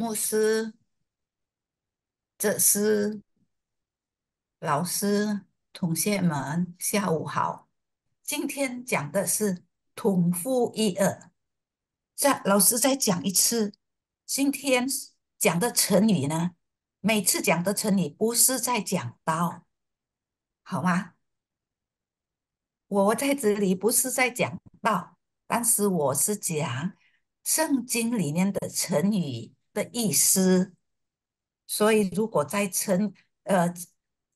牧师、哲师、老师、同学们，下午好！今天讲的是“同父异耳”。再，老师再讲一次。今天讲的成语呢？每次讲的成语不是在讲道，好吗？我在这里不是在讲道，但是我是讲圣经里面的成语。的意思，所以如果在成呃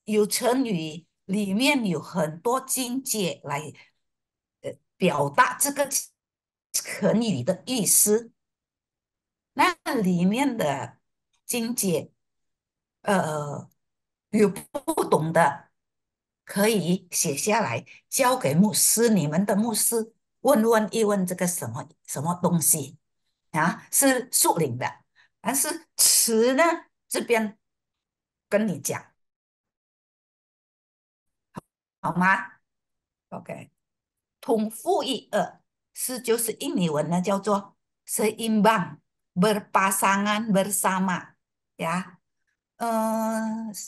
有成语里面有很多境解来呃表达这个成语的意思，那里面的境界呃有不懂的可以写下来交给牧师，你们的牧师问问一问这个什么什么东西啊，是树林的。但是词呢这边跟你讲，好吗？OK，同父异二是就是印尼文呢叫做 seimbang berpasangan bersama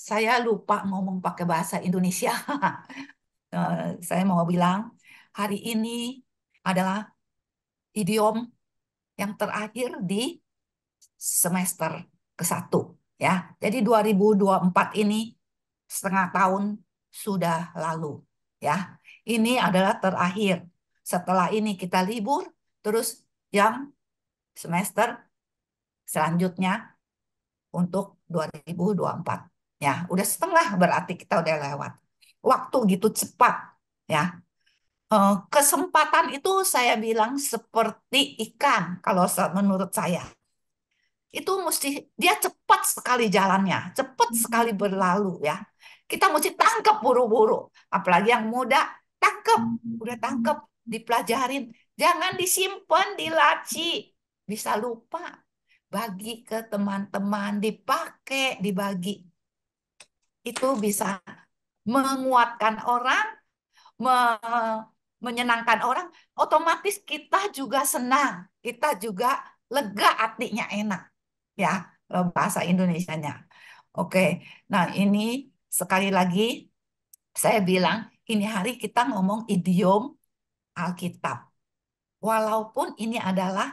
saya lupa ngomong pakai bahasa Indonesia. saya mau bilang hari ini adalah idiom yang terakhir di semester ke-1 ya. Jadi 2024 ini setengah tahun sudah lalu ya. Ini adalah terakhir. Setelah ini kita libur terus yang semester selanjutnya untuk 2024 ya. Udah setengah berarti kita udah lewat. Waktu gitu cepat ya. Eh, kesempatan itu saya bilang seperti ikan kalau menurut saya itu mesti dia cepat sekali jalannya, cepat hmm. sekali berlalu ya. Kita mesti tangkap buru-buru, apalagi yang muda, tangkap, hmm. udah tangkap, dipelajarin, jangan disimpan di laci, bisa lupa. Bagi ke teman-teman, dipakai, dibagi. Itu bisa menguatkan orang, me menyenangkan orang, otomatis kita juga senang, kita juga lega artinya enak ya kalau eh, bahasa Indonesianya. Oke, nah ini sekali lagi saya bilang ini hari kita ngomong idiom Alkitab. Walaupun ini adalah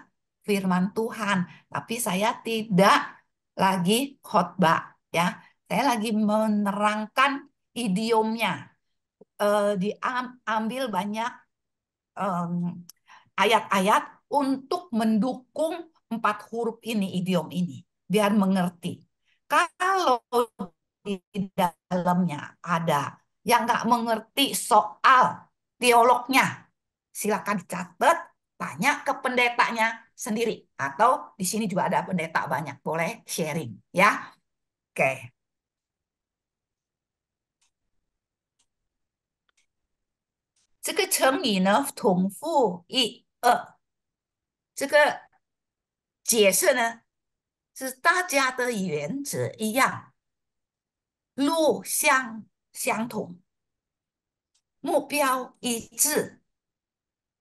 firman Tuhan, tapi saya tidak lagi khotbah ya. Saya lagi menerangkan idiomnya. E, eh, diambil banyak mmm, ayat-ayat um, untuk mendukung empat huruf ini, idiom ini, biar mengerti. Kalau di dalamnya ada yang nggak mengerti soal teolognya, silakan dicatat, tanya ke pendetanya sendiri. Atau di sini juga ada pendeta banyak, boleh sharing ya. Oke. Ini 解释呢，是大家的原则一样，路向相同，目标一致，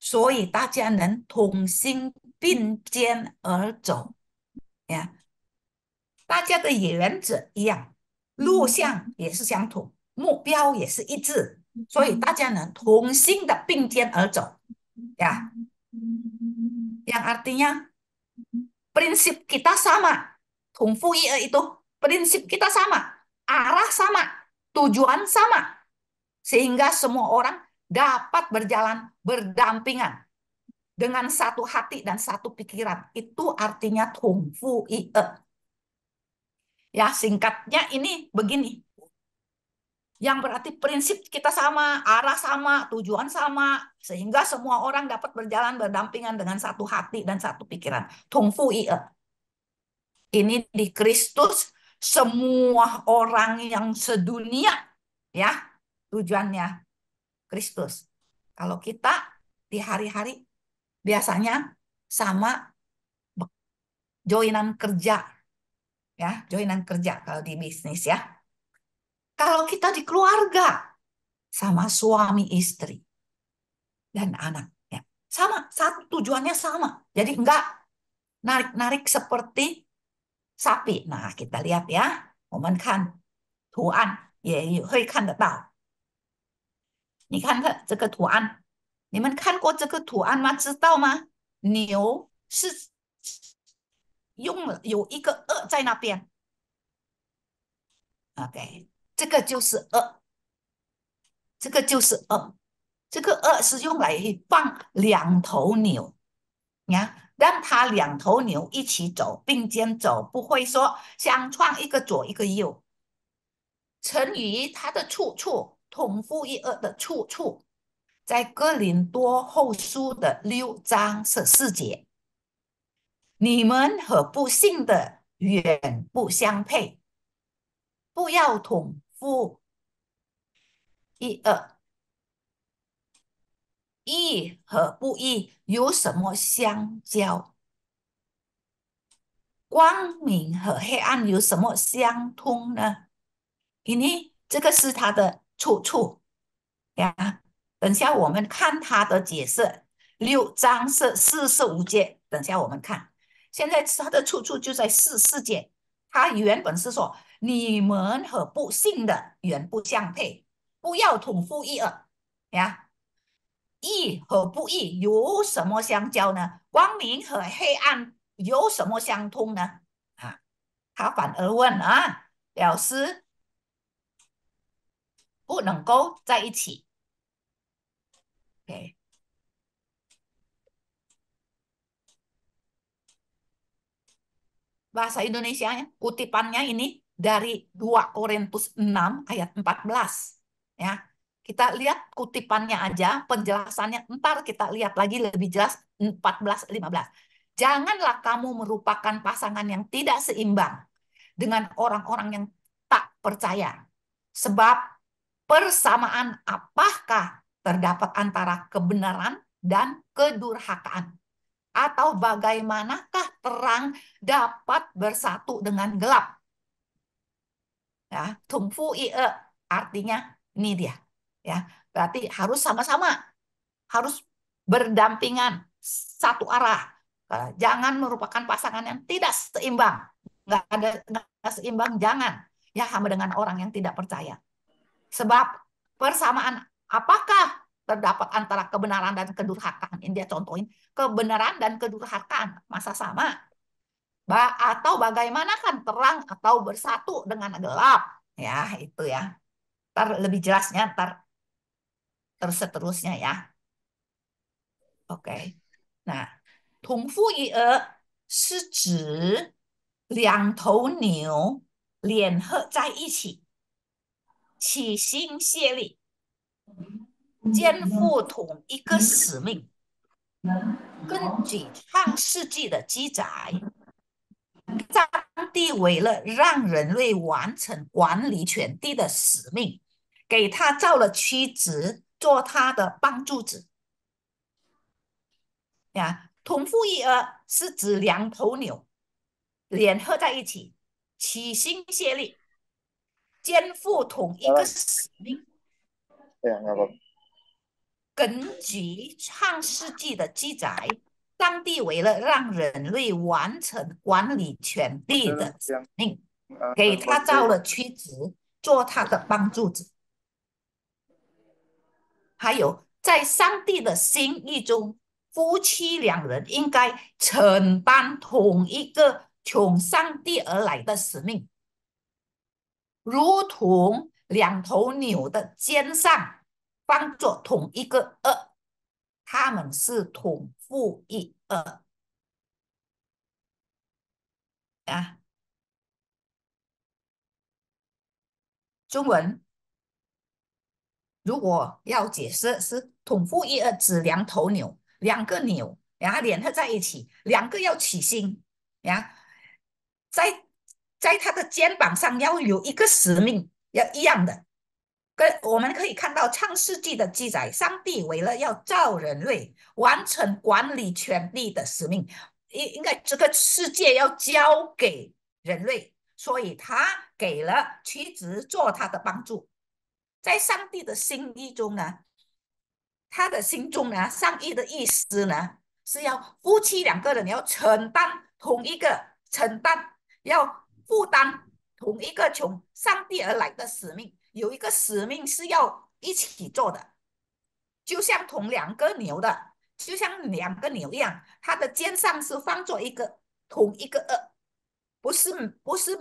所以大家能同心并肩而走。呀，大家的原则一样，路向也是相同，目标也是一致，所以大家能同心的并肩而走。呀，a r t i n y 呀。prinsip kita sama. Kung Fu Ye itu prinsip kita sama, arah sama, tujuan sama. Sehingga semua orang dapat berjalan berdampingan dengan satu hati dan satu pikiran. Itu artinya Kung Fu Ye. Ya, singkatnya ini begini yang berarti prinsip kita sama, arah sama, tujuan sama, sehingga semua orang dapat berjalan berdampingan dengan satu hati dan satu pikiran. Tung fu Ini di Kristus semua orang yang sedunia ya tujuannya Kristus. Kalau kita di hari-hari biasanya sama joinan kerja ya, joinan kerja kalau di bisnis ya kalau kita di keluarga sama suami istri dan anak ya sama satu tujuannya sama jadi enggak narik-narik seperti sapi nah kita lihat ya kan kan kan kan kan ya hei ini ini ini oke okay. 这个就是恶，这个就是恶，这个恶是用来放两头牛，你看，让它两头牛一起走，并肩走，不会说相撞一个左一个右。成语它的出处同父异二的出处，在《哥林多后书》的六章十四节：“你们和不幸的远不相配，不要同。”不，一、二，易和不易有什么相交？光明和黑暗有什么相通呢？因为这个是他的出处呀。等下我们看他的解释。六章是四十五节，等下我们看。现在他的出处就在四四节，他原本是说。你们和不信的人不相配，不要同父异儿呀！义和不义有什么相交呢？光明和黑暗有什么相通呢？啊，他反而问啊，表示不能够在一起。OK，bahasa Indonesia，kutipannya ini。dari 2 Korintus 6 ayat 14 ya. Kita lihat kutipannya aja, penjelasannya ntar kita lihat lagi lebih jelas 14 15. Janganlah kamu merupakan pasangan yang tidak seimbang dengan orang-orang yang tak percaya. Sebab persamaan apakah terdapat antara kebenaran dan kedurhakaan? Atau bagaimanakah terang dapat bersatu dengan gelap? ya tungfu ie eh, artinya ini dia ya berarti harus sama-sama harus berdampingan satu arah eh, jangan merupakan pasangan yang tidak seimbang nggak ada nggak seimbang jangan ya sama dengan orang yang tidak percaya sebab persamaan apakah terdapat antara kebenaran dan kedurhakaan ini dia contohin kebenaran dan kedurhakaan masa sama ba atau bagaimana kan terang atau bersatu dengan gelap ya itu ya ntar lebih jelasnya ntar terus seterusnya ya oke okay. nah 同父异儿是指两头牛联合在一起，齐心协力，肩负同一个使命。根据上世纪的记载。上帝为了让人类完成管理全地的使命，给他造了妻子，做他的帮助者。呀，同父异儿是指两头牛联合在一起，齐心协力，肩负同一个使命。根据《创世纪》的记载。上帝为了让人类完成管理权力的使命，给他造了屈子，做他的帮助者。还有，在上帝的心意中，夫妻两人应该承担同一个从上帝而来的使命，如同两头牛的肩上，帮着同一个轭。他们是统父一二啊，中文如果要解释是统父一二指两头牛，两个牛然后联合在一起，两个要起心呀，在在他的肩膀上要有一个使命，要一样的。我们可以看到，《创世纪》的记载，上帝为了要造人类，完成管理权力的使命，应应该这个世界要交给人类，所以他给了妻子做他的帮助。在上帝的心意中呢，他的心中呢，上帝的意思呢，是要夫妻两个人要承担同一个承担，要负担同一个从上帝而来的使命。有一个使命是要一起做的，就像同两个牛的，就像两个牛一样，它的肩上是放着一个同一个二，不是不是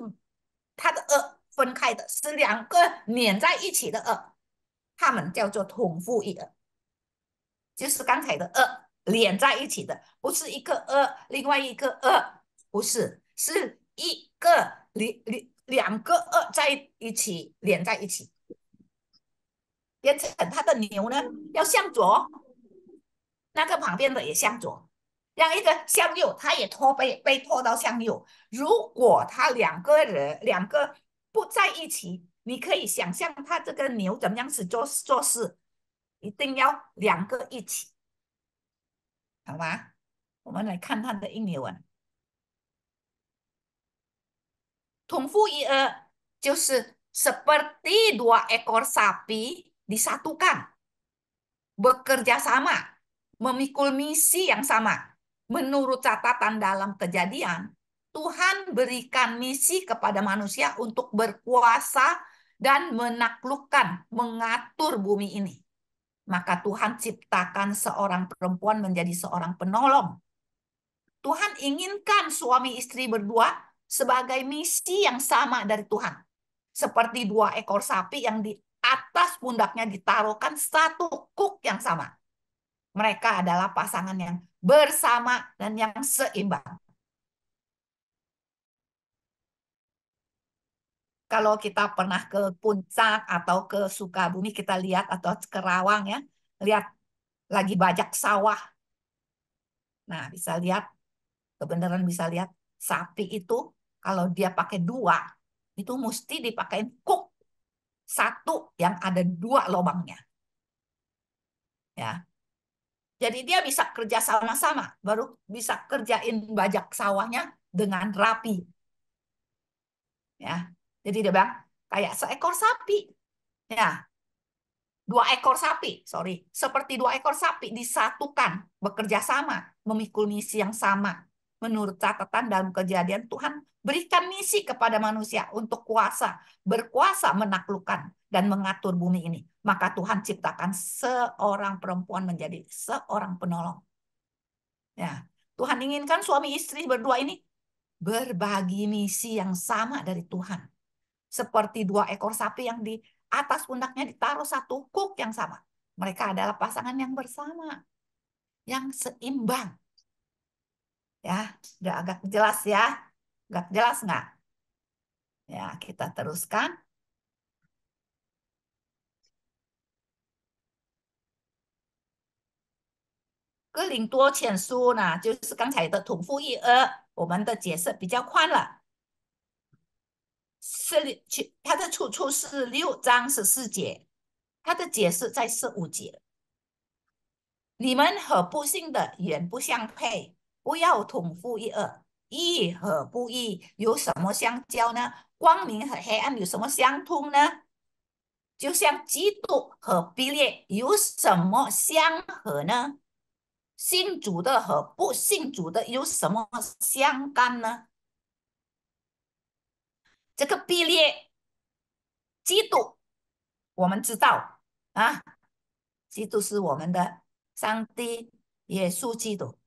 它的二分开的，是两个粘在一起的二，它们叫做同父异二，就是刚才的二连在一起的，不是一个二，另外一个二不是，是一个连连。两个二在一起连在一起，变成它的牛呢，要向左，那个旁边的也向左，让一个向右，它也拖被被拖到向右。如果它两个人两个不在一起，你可以想象它这个牛怎么样子做做事，一定要两个一起，好吧？我们来看它的英文。Tongfu uh, 就是 seperti dua ekor sapi disatukan, bekerja sama, memikul misi yang sama. Menurut catatan dalam kejadian, Tuhan berikan misi kepada manusia untuk berkuasa dan menaklukkan, mengatur bumi ini. Maka Tuhan ciptakan seorang perempuan menjadi seorang penolong. Tuhan inginkan suami istri berdua sebagai misi yang sama dari Tuhan. Seperti dua ekor sapi yang di atas pundaknya ditaruhkan satu kuk yang sama. Mereka adalah pasangan yang bersama dan yang seimbang. Kalau kita pernah ke Puncak atau ke Sukabumi, kita lihat atau ke Rawang ya, lihat lagi bajak sawah. Nah, bisa lihat, kebenaran bisa lihat sapi itu kalau dia pakai dua, itu mesti dipakai kuk satu yang ada dua lobangnya, Ya. Jadi dia bisa kerja sama-sama, baru bisa kerjain bajak sawahnya dengan rapi. Ya. Jadi dia bilang kayak seekor sapi. Ya. Dua ekor sapi, sorry. Seperti dua ekor sapi disatukan, bekerja sama, memikul misi yang sama, menurut catatan dalam kejadian Tuhan berikan misi kepada manusia untuk kuasa, berkuasa menaklukkan dan mengatur bumi ini. Maka Tuhan ciptakan seorang perempuan menjadi seorang penolong. Ya, Tuhan inginkan suami istri berdua ini berbagi misi yang sama dari Tuhan. Seperti dua ekor sapi yang di atas pundaknya ditaruh satu kuk yang sama. Mereka adalah pasangan yang bersama, yang seimbang Ya, 已经 agak jelas ya, agak jelas nggak? Ya, kita teruskan. Glindo《遣书》呢，就是刚才的《土父一儿》，我们的解释比较宽了。是六，它的出处是六章十四节，它的解释在十五节。你们和不幸的远不相配。不要同乎一二，义和不义有什么相交呢？光明和黑暗有什么相通呢？就像基督和卑劣有什么相合呢？信主的和不信主的有什么相干呢？这个卑劣、基督，我们知道啊，基督是我们的上帝，耶稣基督。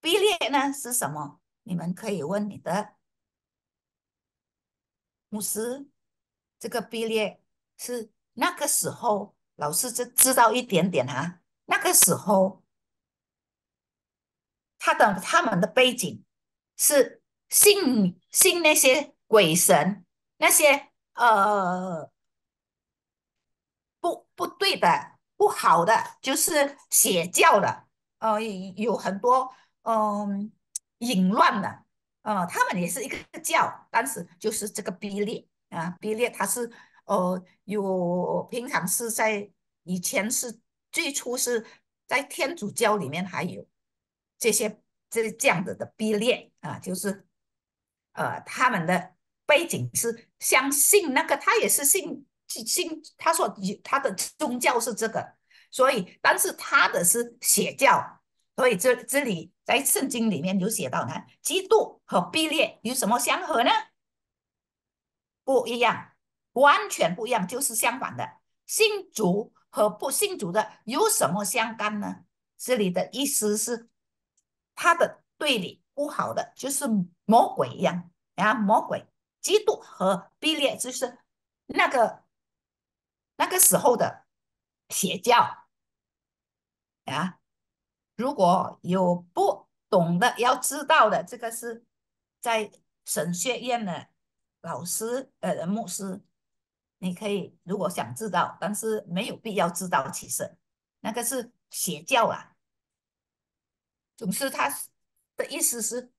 B 列呢是什么？你们可以问你的牧师。这个 B 列是那个时候，老师就知道一点点啊。那个时候，他的他们的背景是信信那些鬼神，那些呃不不对的、不好的，就是邪教的。呃，有很多。嗯，淫乱的，呃，他们也是一个教，但是就是这个逼烈啊，逼烈他是，呃，有平常是在以前是最初是在天主教里面还有这些这这样子的逼烈啊，就是呃他们的背景是相信那个他也是信信他说他的宗教是这个，所以但是他的是邪教，所以这这里。在圣经里面有写到呢，嫉妒和卑劣有什么相合呢？不一样，完全不一样，就是相反的。信主和不信主的有什么相干呢？这里的意思是，他的对立不好的就是魔鬼一样啊，魔鬼。嫉妒和卑劣就是那个那个时候的邪教啊。如果有不懂的，要知道的，这个是在神学院的老师，呃，牧师，你可以如果想知道，但是没有必要知道。其实那个是邪教啊，总之，他的意思是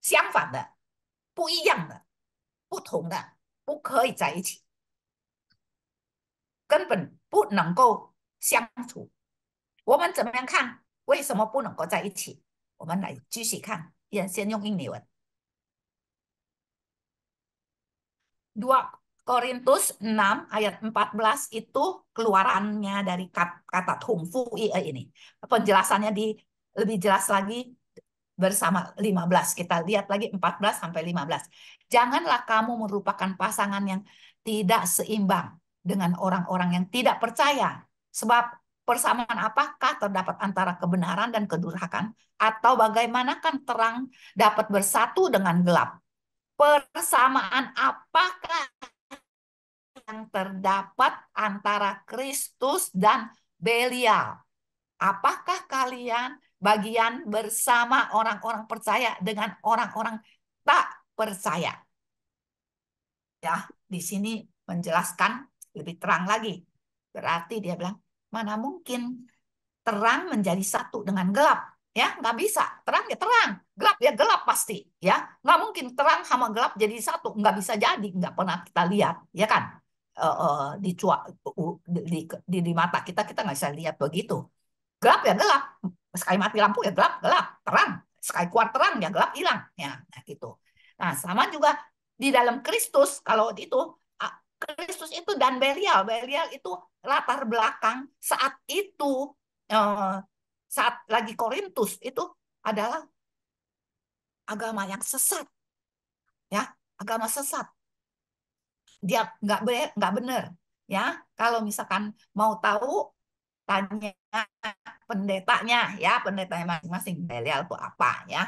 相反的，不一样的，不同的，不可以在一起，根本不能够相处。我们怎么样看？为什么不能够在一起？我们来继续看，先先用印尼文。Dua Korintus 6 ayat 14 itu keluarannya dari kata tungfu e ini. Penjelasannya di lebih jelas lagi bersama 15. Kita lihat lagi 14 sampai 15. Janganlah kamu merupakan pasangan yang tidak seimbang dengan orang-orang yang tidak percaya. Sebab persamaan apakah terdapat antara kebenaran dan kedurhakan atau bagaimanakah terang dapat bersatu dengan gelap? Persamaan apakah yang terdapat antara Kristus dan Belial? Apakah kalian bagian bersama orang-orang percaya dengan orang-orang tak percaya? Ya, di sini menjelaskan lebih terang lagi. Berarti dia bilang Mana mungkin terang menjadi satu dengan gelap, ya nggak bisa. Terang ya terang, gelap ya gelap pasti, ya nggak mungkin terang sama gelap jadi satu, nggak bisa jadi, nggak pernah kita lihat, ya kan? Uh, uh, di, cua, uh, di, di di mata kita kita nggak bisa lihat begitu. Gelap ya gelap, sekali mati lampu ya gelap gelap, terang sekali kuat terang ya gelap hilang, ya nah, gitu. Nah sama juga di dalam Kristus kalau itu Kristus itu dan Belial. Belial itu latar belakang saat itu eh, saat lagi Korintus itu adalah agama yang sesat. Ya, agama sesat. Dia nggak nggak benar. Ya, kalau misalkan mau tahu tanya pendetanya ya, pendetanya masing-masing Belial itu apa ya.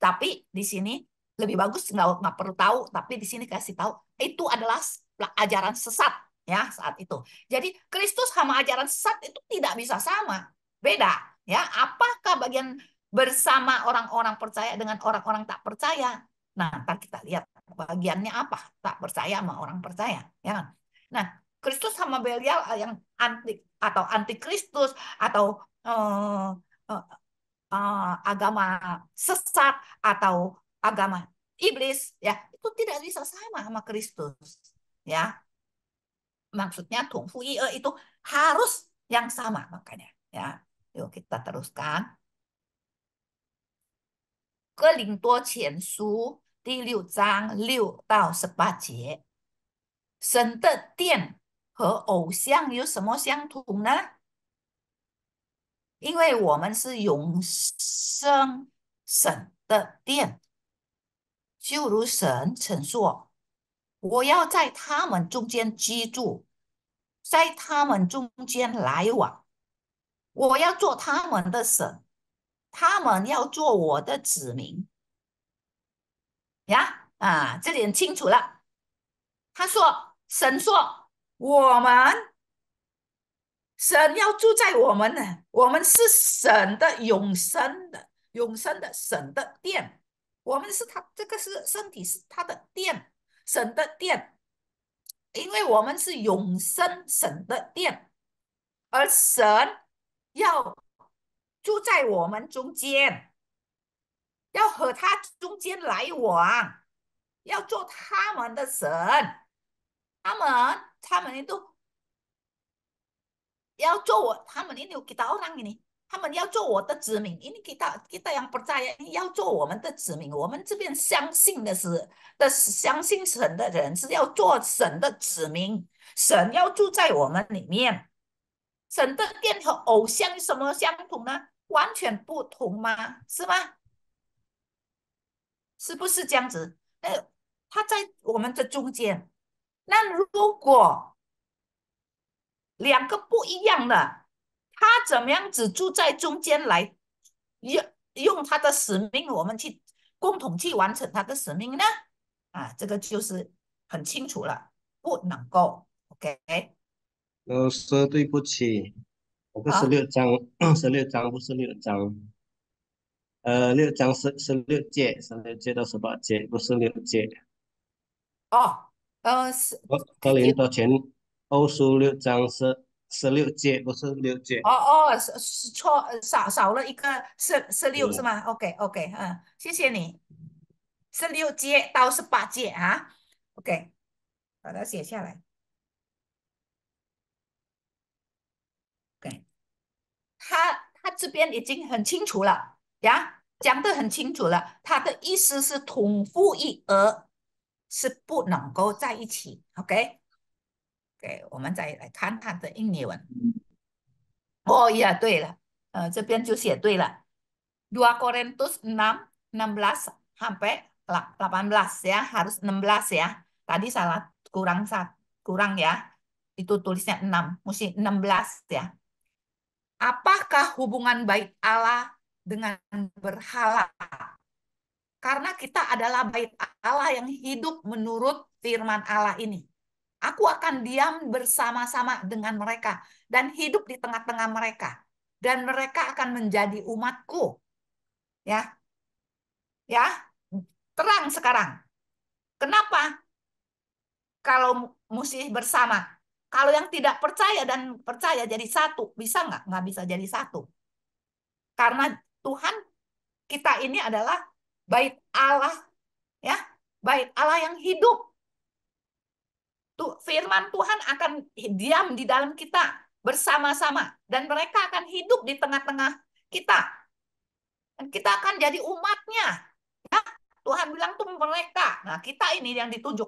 Tapi di sini lebih bagus nggak nggak perlu tahu, tapi di sini kasih tahu itu adalah ajaran sesat ya saat itu. Jadi Kristus sama ajaran sesat itu tidak bisa sama, beda ya. Apakah bagian bersama orang-orang percaya dengan orang-orang tak percaya? Nah, ntar kita lihat bagiannya apa tak percaya sama orang percaya, ya kan? Nah, Kristus sama Belial eh, yang anti atau anti Kristus atau eh, eh, eh, agama sesat atau agama iblis ya itu tidak bisa sama sama Kristus y a maksudnya tungfu itu harus yang sama, makanya. Yeah, yuk kita teruskan. 林前书第六章六到十八节，神的殿 a 偶像有什么相同呢？因为我们是永生神的殿，就如神曾说。我要在他们中间居住，在他们中间来往。我要做他们的神，他们要做我的子民。呀啊，这点清楚了。他说：“神说，我们神要住在我们呢。我们是神的永生的，永生的神的殿。我们是他这个是身体，是他的殿。”神的殿，因为我们是永生神的殿，而神要住在我们中间，要和他中间来往，要做他们的神，他们他们都要做我，他们呢给几让个呢？他们要做我的子民，因为给他给大洋不在呀。要做我们的子民，我们这边相信的是，的是相信神的人是要做神的子民，神要住在我们里面。神的殿和偶像有什么相同呢？完全不同吗？是吗？是不是这样子？那他在我们的中间。那如果两个不一样的？他怎么样子住在中间来用用他的使命？我们去共同去完成他的使命呢？啊，这个就是很清楚了，不能够。OK。老师，对不起，不是六章，十六章 不是六章，呃，六章是十六节，十六节到十八节不是六节。哦，呃是。格林多钱，欧书六章是。十六阶不是六阶哦哦，是是错少少了一个十十六是吗？OK OK，嗯，谢谢你。十六阶到十八阶啊，OK，把它写下来。OK，他他这边已经很清楚了呀，讲的很清楚了。他的意思是同父异儿是不能够在一起，OK。OK，我们再来看它的印尼文。Oh iya, doi enam Uh, 这边就写对了。2 Korintus 6, 16 ya. Harus enam belas ya. Tadi salah kurang sat, kurang ya. Itu tulisnya enam mesti enam belas ya. Apakah hubungan bait Allah dengan berhala? Karena kita adalah bait Allah yang hidup menurut firman Allah ini. Aku akan diam bersama-sama dengan mereka dan hidup di tengah-tengah mereka dan mereka akan menjadi umatku. Ya. Ya. Terang sekarang. Kenapa? Kalau mesti bersama. Kalau yang tidak percaya dan percaya jadi satu, bisa nggak? Nggak bisa jadi satu. Karena Tuhan kita ini adalah bait Allah, ya, bait Allah yang hidup tuh firman Tuhan akan diam di dalam kita bersama-sama dan mereka akan hidup di tengah-tengah kita. Dan kita akan jadi umatnya. Ya? Tuhan bilang tuh mereka. Nah, kita ini yang ditunjuk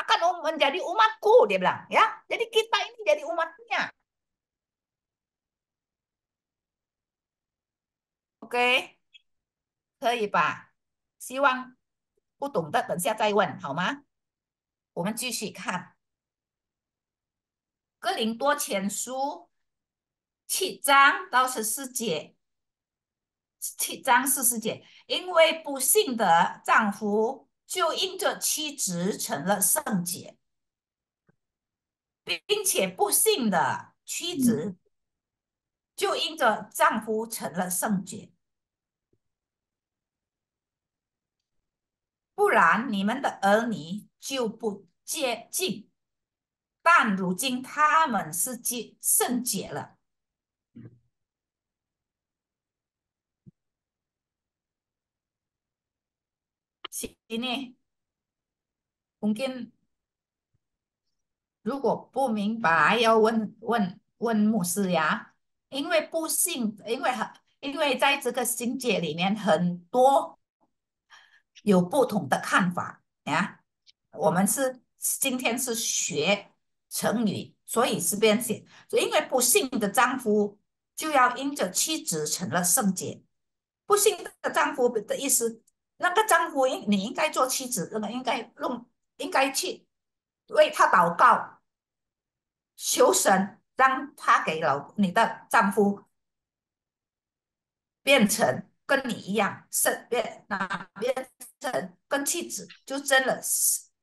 akan um, menjadi umatku dia bilang ya. Jadi kita ini jadi umatnya. Oke, pak. Siwang, oke? 我们继续看《哥林多前书》七章到十四节，七章十四节，因为不幸的丈夫就因着妻子成了圣洁，并且不幸的妻子就因着丈夫成了圣洁，不然你们的儿女。就不接近，但如今他们是接圣解了。是，呢，我可能如果不明白，要问问问牧师呀，因为不信，因为很，因为在这个圣界里面很多有不同的看法啊。我们是今天是学成语，所以是编写，因为不幸的丈夫就要因着妻子成了圣洁。不幸的丈夫的意思，那个丈夫应你应该做妻子，那应该弄应该去为他祷告，求神让他给老你的丈夫变成跟你一样，变哪变成跟妻子就的了。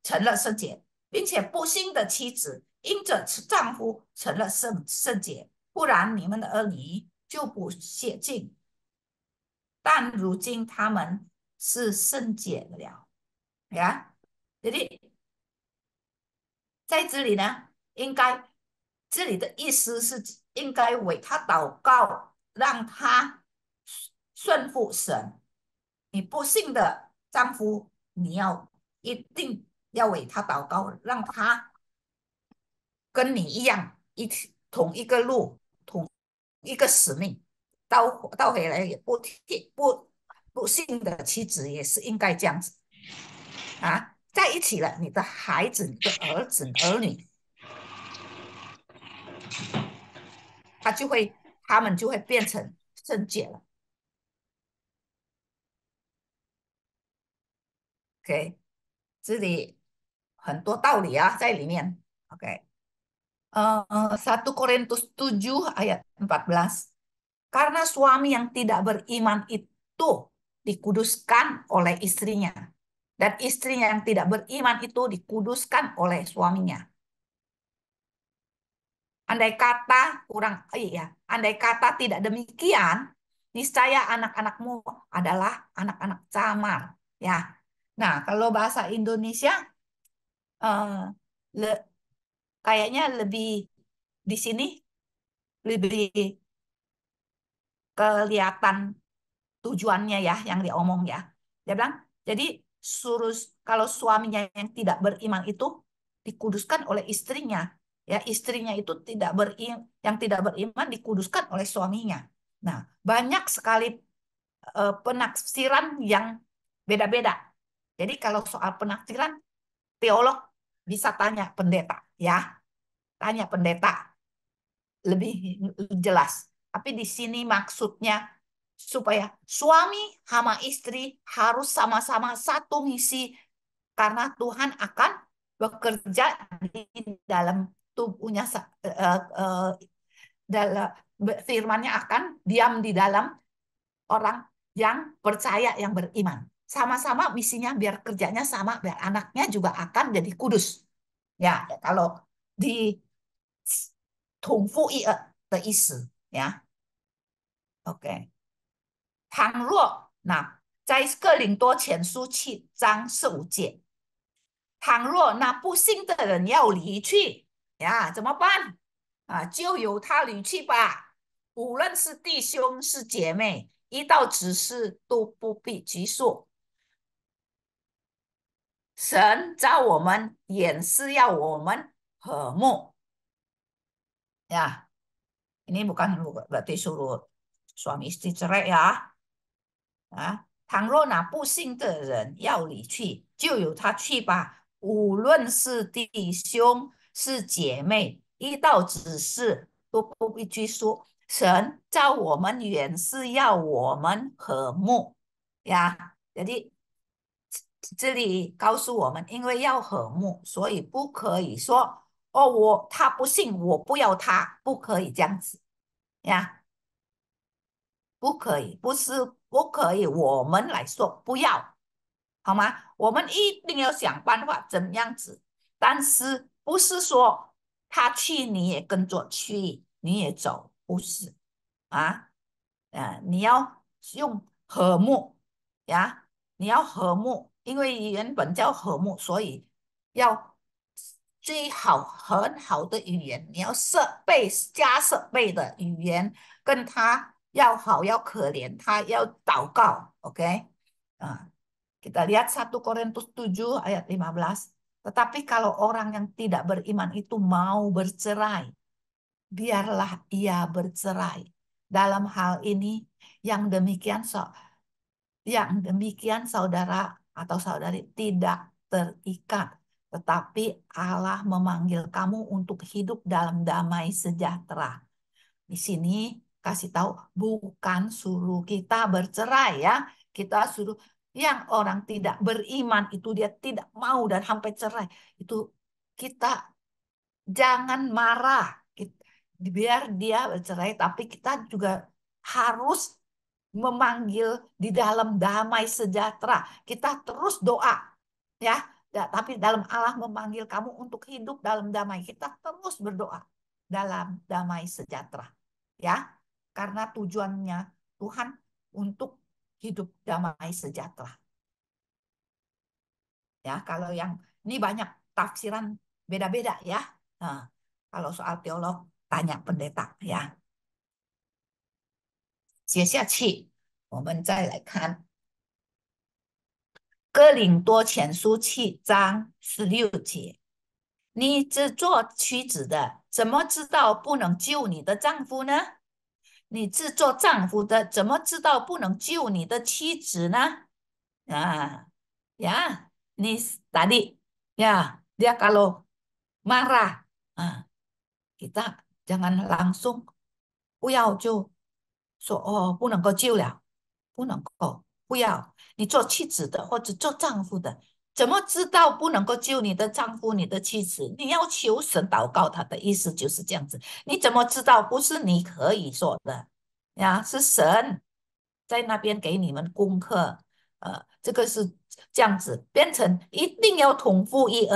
成了圣洁，并且不幸的妻子因着丈夫成了圣圣洁，不然你们的儿女就不洁净。但如今他们是圣洁了，呀，你在这里呢？应该，这里的意思是应该为他祷告，让他顺服神。你不幸的丈夫，你要一定。要为他祷告，让他跟你一样，一起同一个路，同一个使命。倒倒回来也不听，不不幸的妻子也是应该这样子啊，在一起了，你的孩子、你的儿子、儿女，他就会，他们就会变成圣洁了。OK，这里。很多道理啊在里面。Oke. Okay. Satu Korintus tujuh ayat belas Karena suami yang tidak beriman itu dikuduskan oleh istrinya. Dan istrinya yang tidak beriman itu dikuduskan oleh suaminya. Andai kata kurang iya, andai kata tidak demikian, niscaya anak-anakmu adalah anak-anak camar, ya. Nah, kalau bahasa Indonesia eh, le, kayaknya lebih di sini lebih kelihatan tujuannya ya yang diomong ya. Dia bilang, jadi suruh kalau suaminya yang tidak beriman itu dikuduskan oleh istrinya. Ya, istrinya itu tidak beriman yang tidak beriman dikuduskan oleh suaminya. Nah, banyak sekali uh, penafsiran yang beda-beda. Jadi kalau soal penafsiran teolog bisa tanya pendeta ya. Tanya pendeta lebih jelas. Tapi di sini maksudnya supaya suami sama istri harus sama-sama satu misi karena Tuhan akan bekerja di dalam tubuhnya uh, eh, uh, eh, eh, dalam firmannya akan diam di dalam orang yang percaya yang beriman. sama-sama misinya biar kerjanya sama biar anaknya juga akan jadi kudus ya kalau ditunggui ya e 意思 ya Oke, tang tang ruo duo shu wu ruo bu nah ling qian zhang na xing ge r zai shi jie de 倘若那在哥林多前书七章受 e 倘若那不信的人要离去呀，怎么办啊？就由他离去吧。无论是弟兄是姐妹，一到此事都不必拘束。神召我们，也是要我们和睦呀。这里不看路，不对书路。So Mister i 啊倘若那不幸的人要你去，就由他去吧。无论是弟兄是姐妹，遇到指示，都不必拘束。神召我们，也是要我们和睦呀。兄弟。这里告诉我们，因为要和睦，所以不可以说哦，我他不信，我不要他，不可以这样子呀，不可以，不是不可以，我们来说不要，好吗？我们一定要想办法，怎样子？但是不是说他去你也跟着去，你也走，不是啊？呃，你要用和睦呀，你要和睦。因为原本叫和睦，所以要最好很好的语言，你要设备加设备的语言，跟他要好要可怜他要祷告，OK，kita lihat satu Korintus tujuh ayat belas. Tetapi kalau orang yang tidak beriman itu mau bercerai, biarlah ia bercerai. Dalam hal ini, yang demikian so, yang demikian saudara atau saudari tidak terikat, tetapi Allah memanggil kamu untuk hidup dalam damai sejahtera. Di sini kasih tahu bukan suruh kita bercerai ya. Kita suruh yang orang tidak beriman itu dia tidak mau dan sampai cerai. Itu kita jangan marah biar dia bercerai tapi kita juga harus memanggil di dalam damai sejahtera. Kita terus doa, ya. Tapi dalam Allah memanggil kamu untuk hidup dalam damai. Kita terus berdoa dalam damai sejahtera, ya. Karena tujuannya Tuhan untuk hidup damai sejahtera. Ya, kalau yang ini banyak tafsiran beda-beda ya. Nah, kalau soal teolog tanya pendeta ya. 接下去，我们再来看哥林多前书七章十六节。你只做妻子的，怎么知道不能救你的丈夫呢？你只做丈夫的，怎么知道不能救你的妻子呢？啊呀，你咋的呀？第二个，骂啊！kita jangan langsung, uya, 说哦，不能够救了，不能够，不要你做妻子的或者做丈夫的，怎么知道不能够救你的丈夫、你的妻子？你要求神祷告，他的意思就是这样子。你怎么知道不是你可以做的呀？是神在那边给你们功课，呃，这个是这样子，变成一定要同父异母，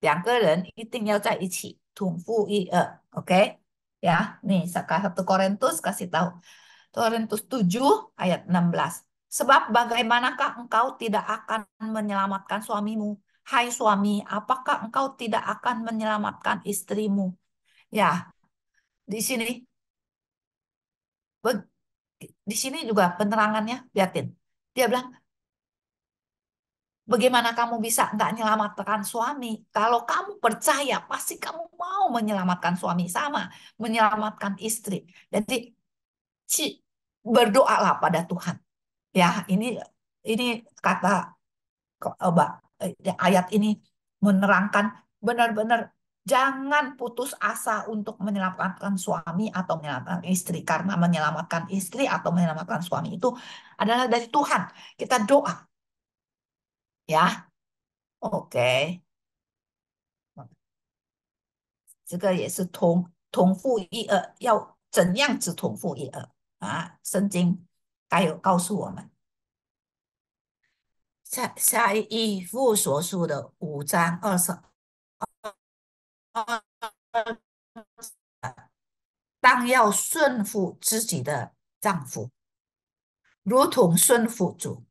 两个人一定要在一起，同父异母，OK。Ya, nih satu Korintus kasih tahu. Korintus 7 ayat 16. Sebab bagaimanakah engkau tidak akan menyelamatkan suamimu? Hai suami, apakah engkau tidak akan menyelamatkan istrimu? Ya, di sini di sini juga penerangannya liatin. Dia bilang, Bagaimana kamu bisa nggak menyelamatkan suami? Kalau kamu percaya, pasti kamu mau menyelamatkan suami sama, menyelamatkan istri. Jadi ci, berdoalah pada Tuhan. Ya, ini ini kata eh, ayat ini menerangkan benar-benar jangan putus asa untuk menyelamatkan suami atau menyelamatkan istri karena menyelamatkan istri atau menyelamatkan suami itu adalah dari Tuhan. Kita doa 呀，OK，这个也是同同父异儿，要怎样子同父异儿啊？圣经它有告诉我们，下下一父所述的五章二十，当要顺服自己的丈夫，如同顺服主。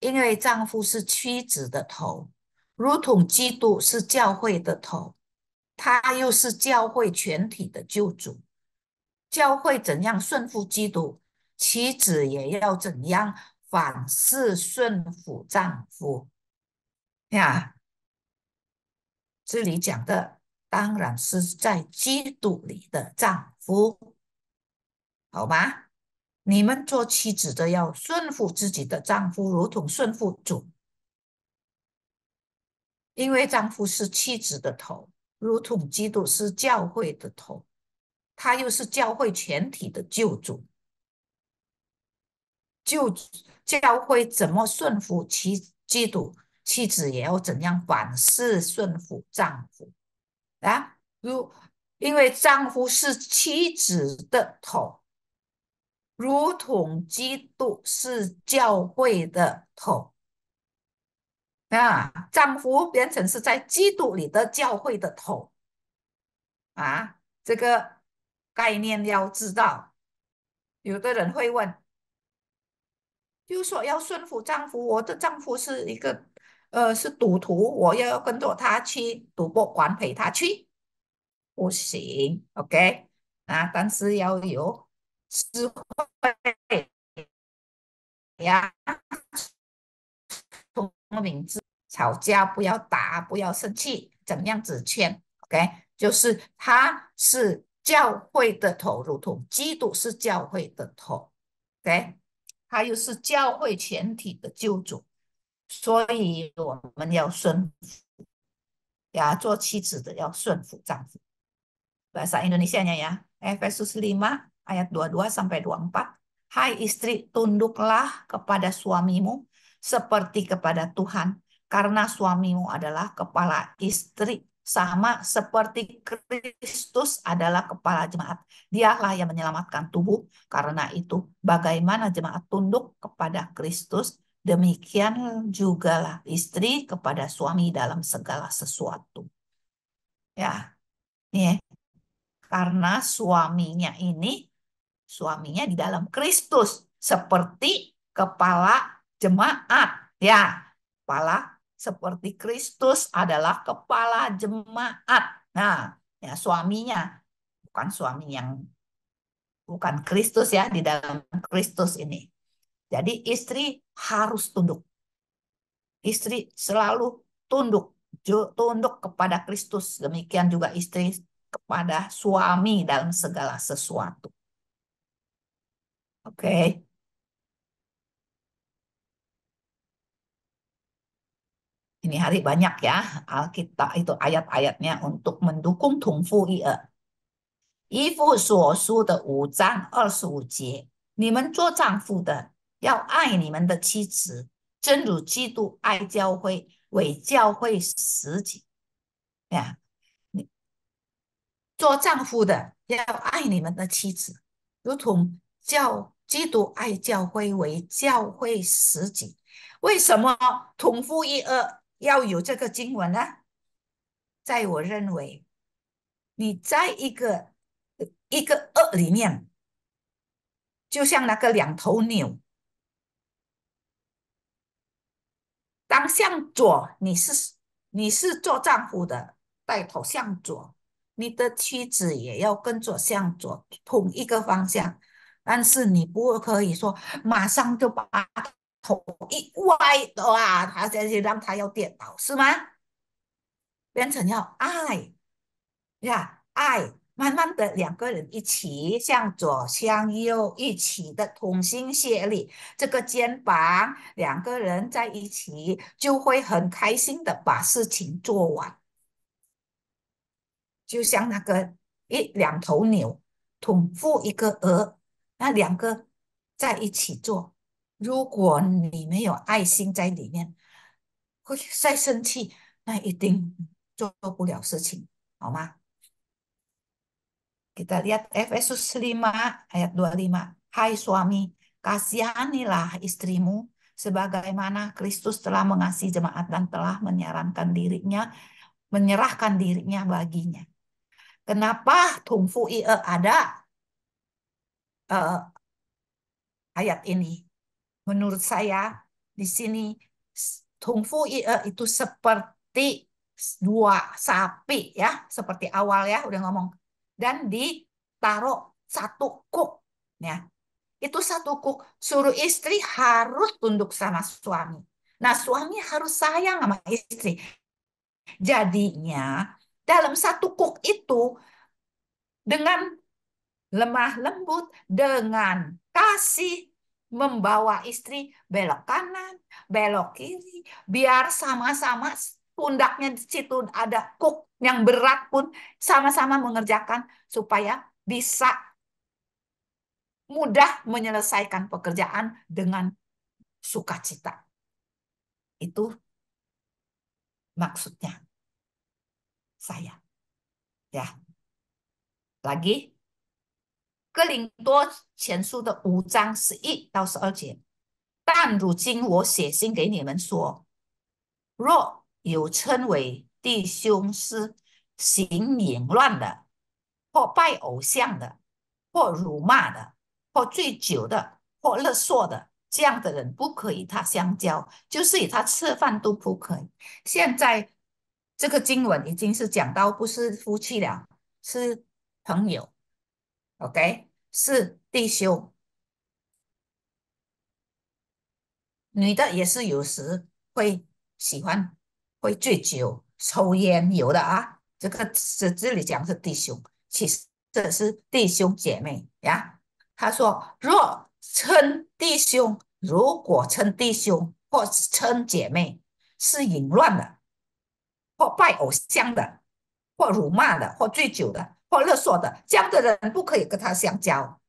因为丈夫是妻子的头，如同基督是教会的头，他又是教会全体的救主。教会怎样顺服基督，妻子也要怎样反思顺服丈夫。呀，这里讲的当然是在基督里的丈夫，好吗？你们做妻子的要顺服自己的丈夫，如同顺服主，因为丈夫是妻子的头，如同基督是教会的头，他又是教会全体的救主。就教会怎么顺服妻基督，妻子也要怎样反思顺服丈夫啊？如因为丈夫是妻子的头。如同基督是教会的头，啊，丈夫变成是在基督里的教会的头，啊，这个概念要知道。有的人会问，就说要顺服丈夫，我的丈夫是一个，呃，是赌徒，我要跟着他去赌博馆陪他去，不行，OK？啊，但是要有。智慧呀，聪明字吵架不要打，不要生气，怎么样子？劝 OK，就是他是教会的头，如同基督是教会的头，o k 他又是教会全体的救主，所以我们要顺服呀，做妻子的要顺服丈夫。Versa Indonesia 呀呀，Ephesus l i ayat 22 sampai 24. Hai istri, tunduklah kepada suamimu seperti kepada Tuhan, karena suamimu adalah kepala istri, sama seperti Kristus adalah kepala jemaat. Dialah yang menyelamatkan tubuh, karena itu bagaimana jemaat tunduk kepada Kristus, demikian jugalah istri kepada suami dalam segala sesuatu. Ya, nih, ya. karena suaminya ini suaminya di dalam Kristus seperti kepala jemaat ya kepala seperti Kristus adalah kepala jemaat nah ya suaminya bukan suami yang bukan Kristus ya di dalam Kristus ini jadi istri harus tunduk istri selalu tunduk tunduk kepada Kristus demikian juga istri kepada suami dalam segala sesuatu Oke，ini hari banyak ya alkitab itu ayat-ayatnya untuk menu 共同富裕的，伊夫所说的五章二十五节，你们做丈夫的要爱你们的妻子，正如基督爱教会，为教会死的。呀，你做丈夫的要爱你们的妻子，如同叫基督爱教会为教会实景，为什么同父一二要有这个经文呢？在我认为，你在一个一个恶里面，就像那个两头牛，当向左，你是你是做丈夫的带头向左，你的妻子也要跟着向左，同一个方向。但是你不可以说马上就把头一歪的话，他这去让他要跌倒是吗？变成要爱呀，爱慢慢的两个人一起向左向右一起的同心协力，这个肩膀两个人在一起就会很开心的把事情做完。就像那个一两头牛同负一个鹅。那两个在一起做，如果你没有爱心在里面，会再生气，那一定做不了事情，好吗？Kita lihat Efesus 5 ayat 25. Hai suami, kasihanilah istrimu sebagaimana Kristus telah mengasihi jemaat dan telah menyarankan dirinya, menyerahkan dirinya baginya. Kenapa tungfu ie ada? uh, ayat ini. Menurut saya di sini tungfu eh, itu seperti dua sapi ya, seperti awal ya udah ngomong. Dan ditaruh satu kuk ya. Itu satu kuk suruh istri harus tunduk sama suami. Nah, suami harus sayang sama istri. Jadinya dalam satu kuk itu dengan lemah lembut dengan kasih membawa istri belok kanan, belok kiri, biar sama-sama pundaknya di situ ada kuk yang berat pun sama-sama mengerjakan supaya bisa mudah menyelesaikan pekerjaan dengan sukacita. Itu maksudnya saya. Ya. Lagi 哥林多前书的五章十一到十二节，但如今我写信给你们说：若有称为弟兄是行淫乱的，或拜偶像的，或辱骂的，或醉酒的，或勒索的，这样的人不可以他相交，就是与他吃饭都不可以。现在这个经文已经是讲到不是夫妻了，是朋友。OK，是弟兄。女的也是有时会喜欢、会醉酒、抽烟，有的啊。这个是这里讲是弟兄，其实这是弟兄姐妹呀。他说：“若称弟兄，如果称弟兄或称姐妹，是淫乱的，或拜偶像的，或辱骂的，或醉酒的。”或勒索的这样的人不可以跟他相交，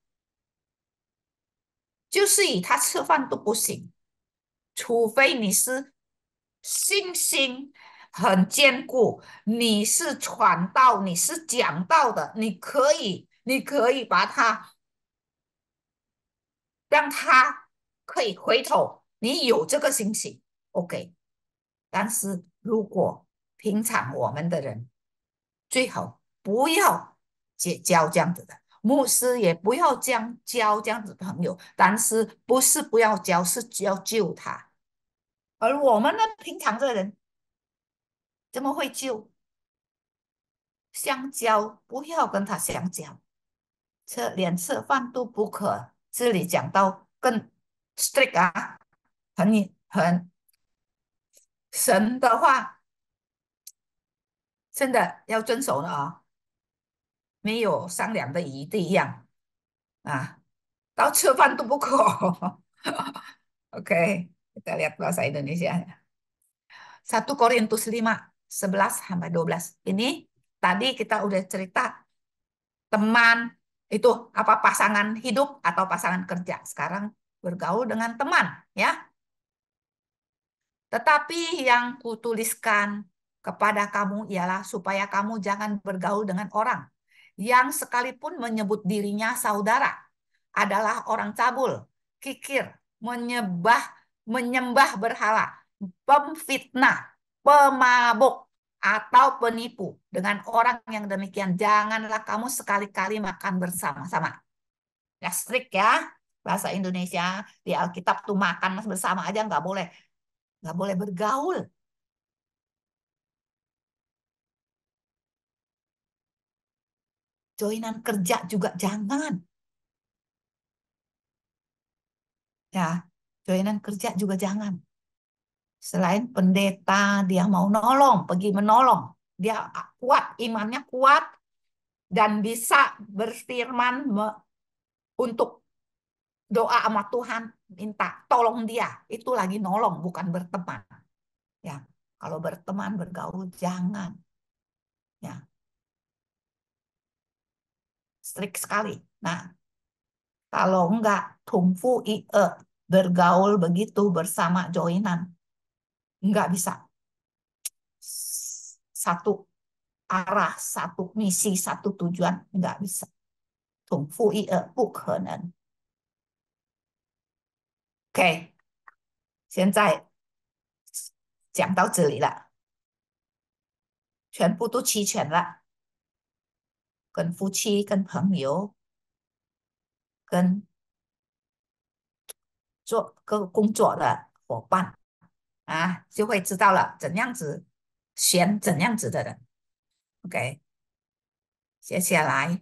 就是以他吃饭都不行，除非你是信心很坚固，你是传道，你是讲道的，你可以，你可以把他，让他可以回头，你有这个信心，OK。但是如果平常我们的人，最好不要。结交这样子的牧师也不要这样交这样子朋友，但是不是不要交，是要救他。而我们呢，平常的人怎么会救？相交不要跟他相交，吃连吃饭都不可。这里讲到更 strict 啊，很很神的话，真的要遵守的啊。没有商量的余地一样啊，到吃饭都不口。Oke, kita lihat bahasa Indonesia. 1 Korintus 5, 11 sampai 12. Ini tadi kita udah cerita teman itu apa pasangan hidup atau pasangan kerja. Sekarang bergaul dengan teman, ya. Tetapi yang kutuliskan kepada kamu ialah supaya kamu jangan bergaul dengan orang yang sekalipun menyebut dirinya saudara adalah orang cabul, kikir, menyembah, menyembah berhala, pemfitnah, pemabuk, atau penipu. Dengan orang yang demikian, janganlah kamu sekali-kali makan bersama-sama. Ya strik ya, bahasa Indonesia di Alkitab tuh makan bersama aja nggak boleh. Nggak boleh bergaul, joinan kerja juga jangan. Ya, joinan kerja juga jangan. Selain pendeta, dia mau nolong, pergi menolong. Dia kuat, imannya kuat, dan bisa berfirman untuk doa sama Tuhan, minta tolong dia. Itu lagi nolong, bukan berteman. Ya, kalau berteman, bergaul, jangan. Ya, strict sekali. Nah, kalau enggak, tungfu i'e, bergaul begitu bersama joinan. Enggak bisa. Satu arah, satu misi, satu tujuan. Enggak bisa. Tungfu i'e, bu kenen. OK，现在讲到这里了，全部都齐全了。跟夫妻、跟朋友、跟做各工作的伙伴啊，就会知道了怎样子选怎样子的人。OK，接下来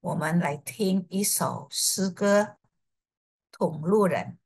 我们来听一首诗歌《同路人》。